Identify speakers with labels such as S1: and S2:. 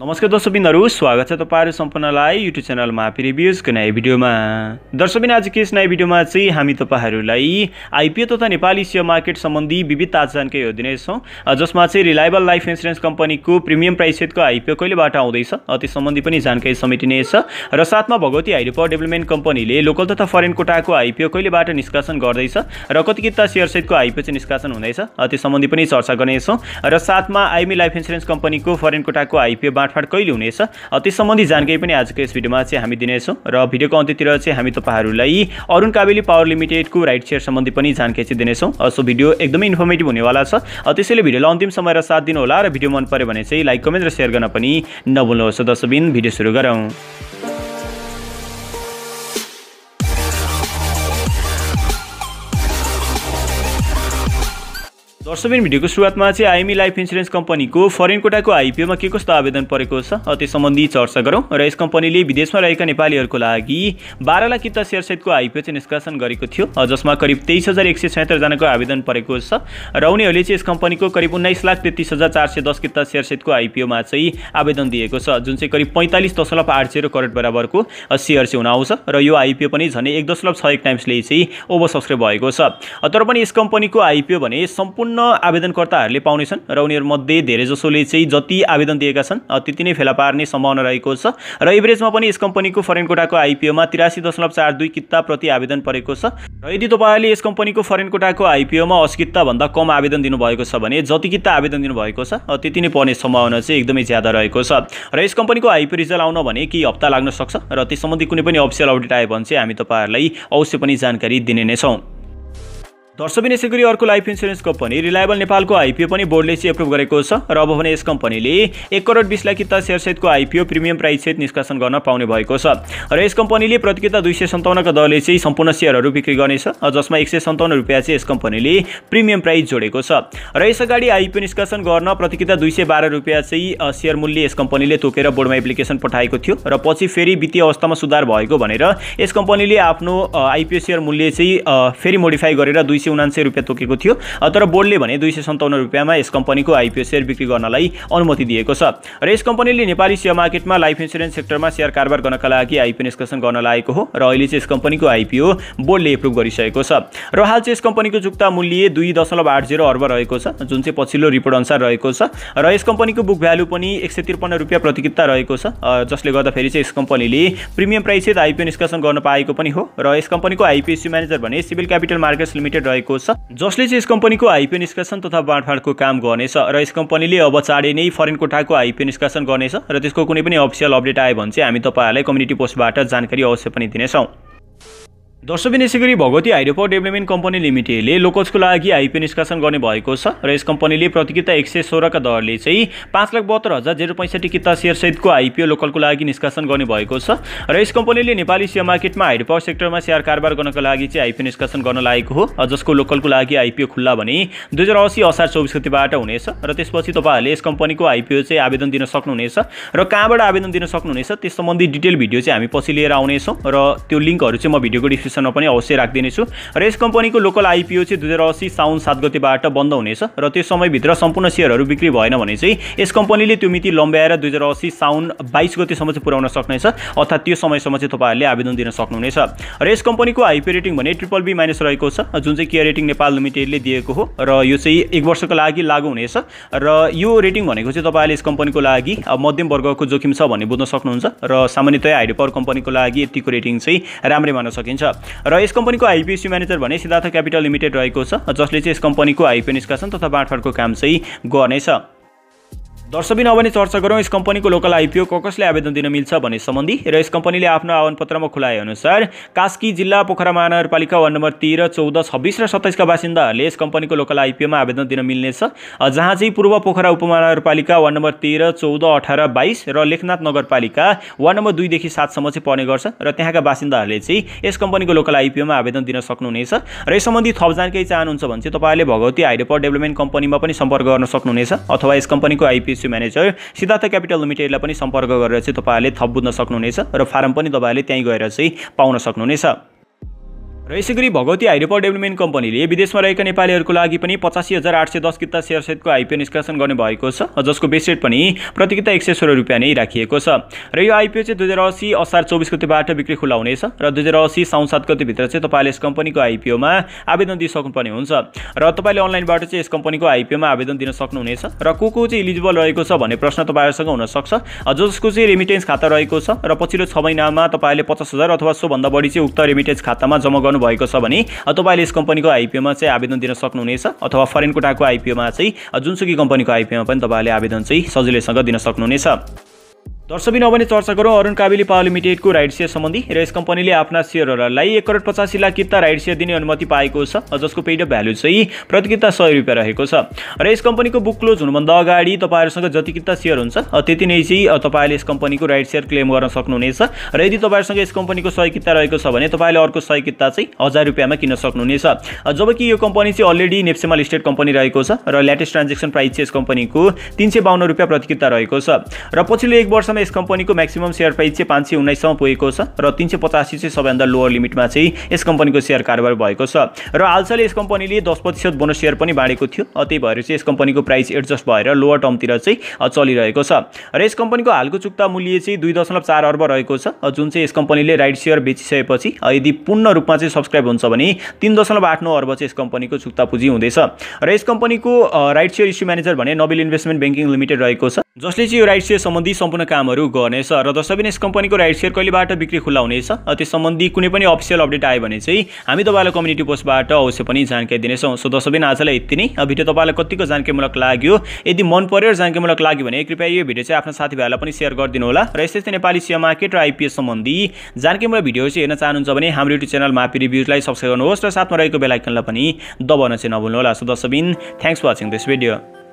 S1: नमस्कार दर्शकबिनहरू स्वागत छ तपाईँहरू सम्पूर्णलाई युट्युब च्यानलमा पी रिभ्युजको नयाँ भिडियोमा दर्शकबिन आज के नयाँ भिडियोमा चाहिँ हामी तपाईँहरूलाई आइपिओ तथा नेपाली सेयर मार्केट सम्बन्धी विविध ताजा जानकारीहरू दिनेछौँ जसमा चाहिँ रिलायबल लाइफ इन्सुरेन्स कम्पनीको प्रिमियम प्राइस प्राइसेटको आइपिओ कहिलेबाट आउँदैछ त्यस सम्बन्धी पनि जानकारी समेटिनेछ र साथमा भगवती हाइड्रो पावर डेभलपमेन्ट कम्पनीले लोकल तथा फरेन कोटाको आइपिओ कहिलेबाट निष्कासन गर्दैछ र कति सेयर सेटको आइपिओ चाहिँ निष्कासन हुँदैछ त्यस सम्बन्धी पनि चर्चा गर्नेछौँ र साथमा आइमी लाइफ इन्सुरेन्स कम्पनीको फरेन कोटाको आइपिओ काटफाट कहिले हुनेछ त्यस सम्बन्धी जानकारी पनि आजको यस भिडियोमा चाहिँ हामी दिनेछौँ र भिडियोको अन्त्यतिर चाहिँ हामी तपाईँहरूलाई अरुण काबेली पावर लिमिटेडको राइट सेयर सम्बन्धी पनि जानकारी चाहिँ दिनेछौँ सो भिडियो एकदमै इन्फर्मेटिभ हुनेवाला छ त्यसैले भिडियोलाई अन्तिम समय र साथ दिनुहोला र भिडियो मन पऱ्यो भने चाहिँ लाइक कमेन्ट र सेयर गर्न पनि नभुल्नुहोस् दसबिन भिडियो सुरु गरौँ दर्शकबिन भिडियोको सुरुवातमा चाहिँ आइमी लाइफ इन्सुरेन्स कम्पनीको फरेन कोटाको आइपिओमा के कस्तो आवेदन परेको छ त्यो सम्बन्धी चर्चा गरौँ र यस कम्पनीले विदेशमा रहेका नेपालीहरूको लागि बाह्र लाख किता सेयरसहितको आइपिओ चाहिँ निष्कासन गरेको थियो जसमा करिब तेइस हजार एक सय सयत्तरजनाको आवेदन परेको छ र उनीहरूले चाहिँ यस कम्पनीको करिब उन्नाइस लाख तेत्तिस हजार चार सय दस किता सेयरसहितको आइपिओमा चाहिँ आवेदन दिएको छ जुन चाहिँ करिब पैँतालिस दशमलव आठ जिरो करोड बराबरको सेयर चाहिँ हुन आउँछ र यो आइपिओ पनि झन् एक दशमलव छ एक टाइम्सले चाहिँ ओभर सब्सक्राइब भएको छ तर पनि यस कम्पनीको आइपिओ भने सम्पूर्ण छप्पन्न आवेदनकर्ताहरूले पाउनेछन् र उनीहरूमध्ये धेरैजसोले चाहिँ जति आवेदन दिएका छन् त्यति नै फेला पार्ने सम्भावना रहेको छ र एभरेजमा पनि यस कम्पनीको फरेनकोटाको आइपिओमा तिरासी दशमलव चार दुई किता प्रति आवेदन परेको छ र यदि तपाईँहरूले यस कम्पनीको फरेन कोटाको आइपिओमा असी किताभन्दा कम आवेदन दिनुभएको छ भने जति किता आवेदन दिनुभएको छ त्यति नै पर्ने सम्भावना चाहिँ एकदमै ज्यादा रहेको छ र यस कम्पनीको आइपिओ रिजल्ट आउन भने केही हप्ता लाग्न सक्छ र त्यस सम्बन्धी कुनै पनि अफिसियल अपडेट आयो भने चाहिँ हामी तपाईँहरूलाई अवश्य पनि जानकारी दिने नै छौँ दर्शबिन यसै गरी अर्को लाइफ इन्सुरेन्स कम्पनी रिलायबल नेपालको आइपिओ पनि बोर्डले चाहिँ एप्रुभ गरेको छ र अब भने यस कम्पनीले एक करोड बिस लाख किता सेयरसहितको आइपिओ प्रिमियम प्राइससहित निष्कासन गर्न पाउने भएको छ र यस कम्पनीले प्रतिकिता दुई सय सन्ताउन्नको दरले चाहिँ सम्पूर्ण सेयरहरू बिक्री गर्नेछ जसमा एक सय सन्ताउन्न रुपियाँ चाहिँ यस कम्पनीले प्रिमियम प्राइस जोडेको छ र यस अगाडि आइपिओ निष्कासन गर्न प्रतिकिता दुई सय बाह्र रुपियाँ चाहिँ सेयर मूल्य यस कम्पनीले तोकेर बोर्डमा एप्लिकेसन पठाएको थियो र पछि फेरि वित्तीय अवस्थामा सुधार भएको भनेर यस कम्पनीले आफ्नो आइपिओ सेयर मूल्य चाहिँ फेरि मोडिफाई गरेर दुई सय उनान्सय रुपियाँ तोकेको थियो तर बोर्डले भने दुई सय सन्ताउन्न रुपियाँमा यस कम्पनीको आइपिओ सेयर बिक्री गर्नलाई अनुमति दिएको छ र यस कम्पनीले नेपाली सेयर मार्केटमा लाइफ इन्सुरेन्स सेक्टरमा सेयर कारोबार गर्नका लागि आइपिओ निष्कर्षण गर्न लागेको हो र अहिले चाहिँ यस कम्पनीको आइपिओ बोर्डले एप्रुभ गरिसकेको छ र हाल चाहिँ यस कम्पनीको चुक्ता मूल्य दुई दशमलव आठ जिरो अर्ब रहेको छ जुन चाहिँ पछिल्लो रिपोर्ट अनुसार रहेको छ र यस कम्पनीको बुक भ्यालु पनि एक सय त्रिपन्न रुपियाँ प्रतिकिता रहेको छ जसले गर्दाखेरि चाहिँ यस कम्पनीले प्रिमियम प्राइसित आइपिओ निष्कासन गर्न पाएको पनि हो र यस कम्पनीको आइपिएसी म्यानेजर भने सिभिल क्यापिटल मार्केट्स लिमिटेड रहेको छ जसले चाहिँ यस कम्पनीको आइपिओ निष्कासन तथा बाँडफाँडको काम गर्नेछ र यस कम्पनीले अब चाँडै नै फरेन कोठाको आइपिओ निष्कासन गर्नेछ र त्यसको कुनै पनि अफिसियल अपडेट आयो भने चाहिँ हामी तपाईँहरूलाई कम्युनिटी पोस्टबाट जानकारी अवश्य पनि दिनेछौँ दर्शक यसै गरी भगवती हाइड्रोपो डेभलपमेन्ट कम्पनी लिमिटेडले लोकसको लागि आइपिओ निष्कासन गर्ने भएको छ र यस कम्पनीले प्रतिकिता एक सय सोह्रका दरले चाहिँ पाँच लाख बहत्तर हजार जेरो पैँसठी किता सेयरसहितको आइपिओ लोकलको लागि निष्कासन गर्ने भएको छ र यस कम्पनीले नेपाली सेयर मार्केटमा हाइड्रोपो सेक्टरमा सेयर कारोबार गर्नको लागि चाहिँ आइपिओ निष्कासन गर्न लागेको हो जसको लोकलको लागि आइपिओ खुल्ला भने दुई हजार असी असार चौबिस गतिबाट हुनेछ र त्यसपछि तपाईँहरूले यस कम्पनीको आइपिओ चाहिँ आवेदन दिन सक्नुहुनेछ र कहाँबाट आवेदन दिन सक्नुहुनेछ त्यस सम्बन्धी डिटेल भिडियो चाहिँ हामी पछि लिएर आउनेछौँ र त्यो लिङ्कहरू चाहिँ म भिडियोको डिस्क्रिप्सन डिस्क्रिप्सनमा पनि अवश्य राखिदिनेछु र यस कम्पनीको लोकल आइपिओ चाहिँ दुई हजार असी साउन सात गतिबाट बन्द हुनेछ र त्यो समयभित्र सम्पूर्ण सेयरहरू बिक्री भएन भने चाहिँ यस कम्पनीले त्यो मिति लम्ब्याएर दुई हजार असी साउन बाइस गतिसम्म चाहिँ पुऱ्याउन सक्नेछ अर्थात् त्यो समयसम्म चाहिँ तपाईँहरूले आवेदन दिन सक्नुहुनेछ र यस कम्पनीको आइपिओ रेटिङ भने ट्रिपल बी माइनस रहेको छ जुन चाहिँ केयर रेटिङ नेपाल लिमिटेडले दिएको हो र यो चाहिँ एक वर्षको लागि लागु हुनेछ र यो रेटिङ भनेको चाहिँ तपाईँले यस कम्पनीको लागि मध्यम वर्गको जोखिम छ भन्ने बुझ्न सक्नुहुन्छ र सामान्यतया हाइड्रो पावर कम्पनीको लागि यतिको रेटिङ चाहिँ राम्रै मान्न सकिन्छ र यस कम्पनीको आइपिएसी म्यानेजर भने सिद्धार्थ क्यापिटल लिमिटेड रहेको छ जसले चाहिँ यस कम्पनीको आइपिओ निष्कासन तथा बाँडफाँडको काम चाहिँ गर्नेछ दर्शबिन अब चर्चा गरौँ यस कम्पनीको लोकल आइपिओ कसले आवेदन दिन मिल्छ भन्ने सम्बन्धी र यस कम्पनीले आफ्नो आवनपत्रमा खुलाए अनुसार कास्की जिल्ला पोखरा महानगरपालिका वार्ड नम्बर तेह्र चौध छब्बिस र सत्ताइसका बासिन्दाहरूले यस कम्पनीको लोकल आइपिओमा आवेदन दिन मिल्नेछ जहाँ चाहिँ पूर्व पोखरा उपमहानगरपालिका वार्ड नम्बर तेह्र चौध अठार बाइस र लेखनाथ नगरपालिका वार्ड नम्बर दुईदेखि सातसम्म चाहिँ पर्ने गर्छ र त्यहाँका बासिन्दाहरूले चाहिँ यस कम्पनीको लोकल आइपिओमा आवेदन दिन सक्नुहुनेछ र यस सम्बन्धी थप जानकारी चाहनुहुन्छ भने चाहिँ तपाईँहरूले भगवती हाइडपर डेभलपमेन्ट कम्पनीमा पनि सम्पर्क गर्न सक्नुहुनेछ अथवा यस कम्पनीको IPO issue manager Siddhartha capital लिमिटेडलाई पनि सम्पर्क गरेर चाहिँ तपाईँहरूले थप बुझ्न सक्नुहुनेछ र फारम पनि तपाईँहरूले त्यहीँ गएर चाहिँ पाउन सक्नुहुनेछ र यसै गरी भगवती हाइरिपावर डेभलपमेन्ट कम्पनीले विदेशमा रहेका नेपालीहरूको लागि पनि पचासी हजार आठ सय दस किता सेयरसहितको आइपिओ निष्कासन गर्ने भएको छ जसको बेस रेट पनि किता एक सय सोह्र रुपियाँ नै राखिएको छ र यो आइपिओ चाहिँ दुई हजार असी असार चौबिस गतिबाट बिक्री खुला हुनेछ र दुई हजार असी साउन सात गतिभित्र चाहिँ तपाईँले यस कम्पनीको आइपिओमा आवेदन दिइसक्नुपर्ने हुन्छ र तपाईँले अनलाइनबाट चाहिँ यस कम्पनीको आइपिओमा आवेदन दिन सक्नुहुनेछ र को को चाहिँ इलिजिबल रहेको छ भन्ने प्रश्न तपाईँहरूसँग हुनसक्छ जसको चाहिँ रेमिटेन्स खाता रहेको छ र पछिल्लो छ महिनामा तपाईँले पचास हजार अथवा सोभन्दा बढी चाहिँ उक्त रेमिटेन्स खातामा जम्मा गर्नु गर्नु भएको छ भने तपाईँले यस कम्पनीको आइपिओमा चाहिँ आवेदन दिन सक्नुहुनेछ अथवा फरेन कोटाको आइपिओमा चाहिँ जुनसुकी कम्पनीको आइपिओमा पनि तपाईँले आवेदन चाहिँ सजिलैसँग दिन सक्नुहुनेछ दर्शबिन अब चर्चा गरौँ अरुण काबिली पावर लिमिटेडको राइड सेयर सम्बन्धी र यस कम्पनीले आफ्ना सेयरहरूलाई एक करोड पचासी लाख किता राइड सेयर दिने अनुमति पाएको छ जसको पेड अफ भ्याल्यु चाहिँ प्रति किता सय रुपियाँ रहेको छ र यस कम्पनीको बुक क्लोज हुनुभन्दा अगाडि तपाईँहरूसँग जति किता सेयर हुन्छ त्यति नै चाहिँ तपाईँले यस कम्पनीको राइड सेयर क्लेम गर्न सक्नुहुनेछ र यदि तपाईँहरूसँग यस कम्पनीको सय किता रहेको छ भने तपाईँले अर्को सय किता चाहिँ हजार रुपियाँमा किन्न सक्नुहुनेछ जबकि यो कम्पनी चाहिँ अलरेडी नेप्सेमा लिस्टेड कम्पनी रहेको छ र लेटेस्ट ट्रान्जेक्सन प्राइस चाहिँ यस कम्पनीको तिन सय बाहन्न रुपियाँ प्रति किता रहेको छ र पछिल्लो एक वर्ष यस कम्पनीको म्याक्सिमम सेयर प्राइस चाहिँ पाँच सय उन्नाइससम्म पुगेको छ र तिन सय पचासी चाहिँ सबैभन्दा लोवर लिमिटमा चाहिँ यस कम्पनीको सेयर कारोबार भएको छ र हालसाले यस कम्पनीले दस प्रतिशत बोनस सेयर पनि बाँडेको थियो त्यही भएर चाहिँ यस कम्पनीको प्राइस एडजस्ट भएर लोवर टर्मतिर चाहिँ चलिरहेको छ र यस कम्पनीको हालको चुक्ता मूल्य चाहिँ दुई दशमलव चार अर्ब रहेको छ जुन चाहिँ यस कम्पनीले राइट सेयर बेचिसकेपछि यदि पूर्ण रूपमा चाहिँ सब्सक्राइब हुन्छ भने तिन दशमलव आठ नौ अर्ब चाहिँ यस कम्पनीको चुक्ता पुँजी हुँदैछ र यस कम्पनीको राइट सेयर इस्यु म्यानेजर भने नोबेल इन्भेस्टमेन्ट ब्याङ्किङ लिमिटेड रहेको छ जसले चाहिँ यो राइट सेयर सम्बन्धी सम्पूर्ण कामहरू गर्नेछ र यस कम्पनीको राइट सेयर कहिलेबाट बिक्री खुल्ला हुनेछ त्यस सम्बन्धी कुनै पनि अफिसियल अपडेट आयो भने चाहिँ हामी तपाईँलाई कम्युनिटी पोस्टबाट अवश्य पनि जानकारी दिनेछौँ सो दसबिन आजलाई यति नै भिडियो तपाईँलाई कतिको जानकारीमूलक लाग्यो यदि मन पऱ्यो जानकारीमूलक लाग्यो भने कृपया यो भिडियो चाहिँ आफ्नो साथीभाइहरूलाई पनि सेयर गरिदिनु होला र यस्तै नेपाली सेयर मार्केट र आइपिएस सम्बन्धी जानकारीमूलक भिडियो चाहिँ हेर्न चाहनुहुन्छ भने हाम्रो युट्युब च्यानल मापी रिभ्युजलाई सब्सक्राइब गर्नुहोस् र साथमा रहेको बेलायकनलाई पनि दबाउन चाहिँ नभुल्नु होला सो दसबिन thanks for watching this video